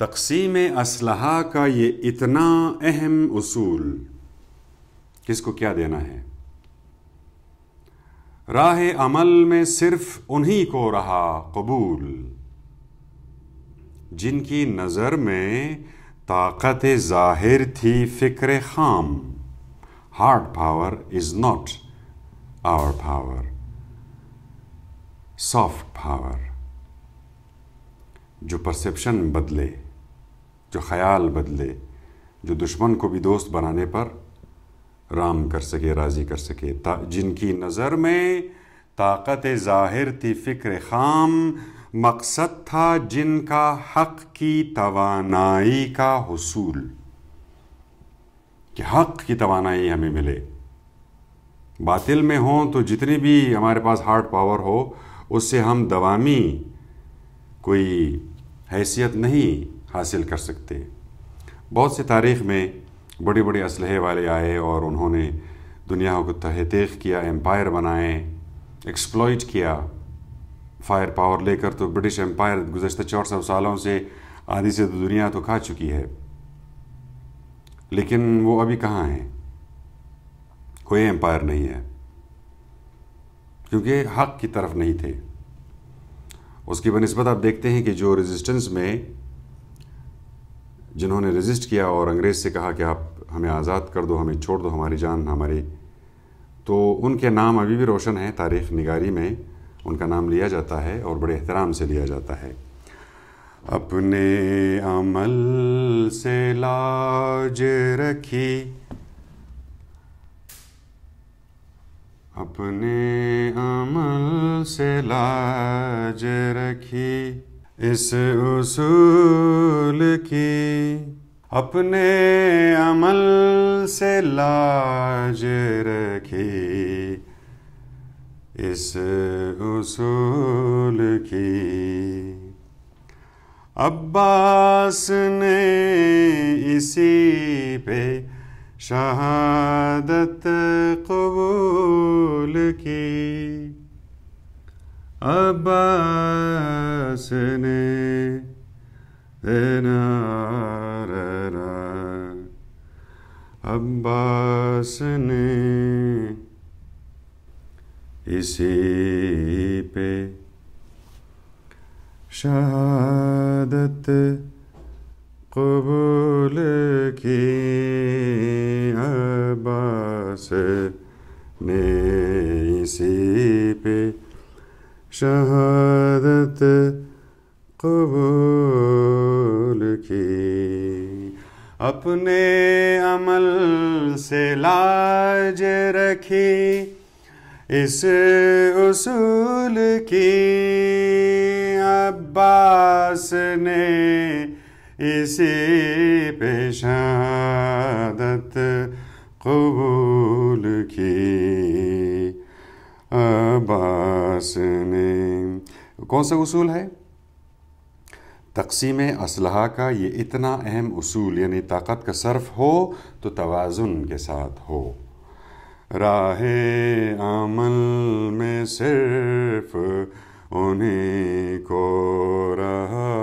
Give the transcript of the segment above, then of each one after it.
तकसीम असलहा का ये इतना अहम उसूल किसको क्या देना है राह अमल में सिर्फ उन्हीं को रहा कबूल जिनकी नज़र में ताकत ज़ाहिर थी फ़िक्र खाम hard power is not our power soft power जो परसेप्शन बदले जो ख्याल बदले जो दुश्मन को भी दोस्त बनाने पर राम कर सके राज़ी कर सके जिनकी नज़र में ताकत ज़ाहिर थी फ़िक्र खाम मकसद था जिनका हक की तोानाई का हसूल कि हक की तोानाई हमें मिले बातिल में हों तो जितनी भी हमारे पास हार्ड पावर हो उससे हम दवामी कोई हैसियत नहीं हासिल कर सकते बहुत से तारीख़ में बड़े बड़े इसलहे वाले आए और उन्होंने दुनिया को तहतीक किया एम्पायर बनाए एक्सप्लॉइट किया फायर पावर लेकर तो ब्रिटिश एम्पायर गुजशत चौर सौ सालों से आधी से दुनिया तो खा चुकी है लेकिन वो अभी कहाँ हैं कोई एम्पायर नहीं है क्योंकि हक की तरफ नहीं थे उसकी बनस्बत आप देखते हैं कि जो रेजिस्टेंस में जिन्होंने रजिस्ट किया और अंग्रेज़ से कहा कि आप हमें आज़ाद कर दो हमें छोड़ दो हमारी जान हमारी तो उनके नाम अभी भी रोशन है तारीख़ निगारी में उनका नाम लिया जाता है और बड़े एहतराम से लिया जाता है अपने अमल से लाज रखी अपने अमल से लाज रखी इस उसूल की अपने अमल से लाज रखी इस उसूल की अब्बास ने इसी पे शहादत कबूल की Abbas ne denarara Abbas ne इसी पे शहादत कबूल की अब्बास ने इसी पे शहादत कबूल की अपने अमल से लाज रखी इस उसूल की अब्बास ने इसी पे कबूल की अब्बास क्लास कौन सा उसूल है तकसीम असलह का ये इतना अहम उसूल यानी ताकत का सर्फ हो तो तोज़ुन के साथ हो राह अमल में सिर्फ उन्हीं को रहा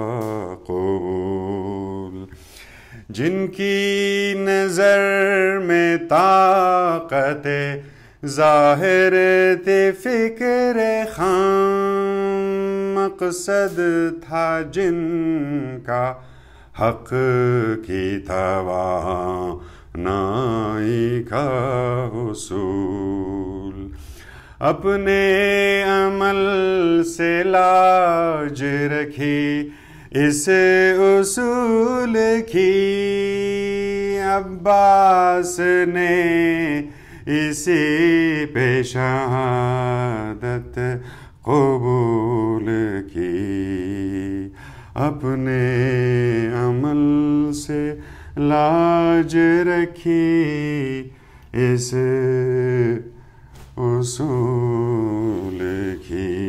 जिनकी नज़र में ताकत ज़ाहिर फिक्र खाम मकसद था जिनका हक की तवा नाई का उसूल अपने अमल से लाज रखी इस उसूल की अब्बास ने इसी पेशादत कबूल की अपने अमल से लाज रखी इस उसूल की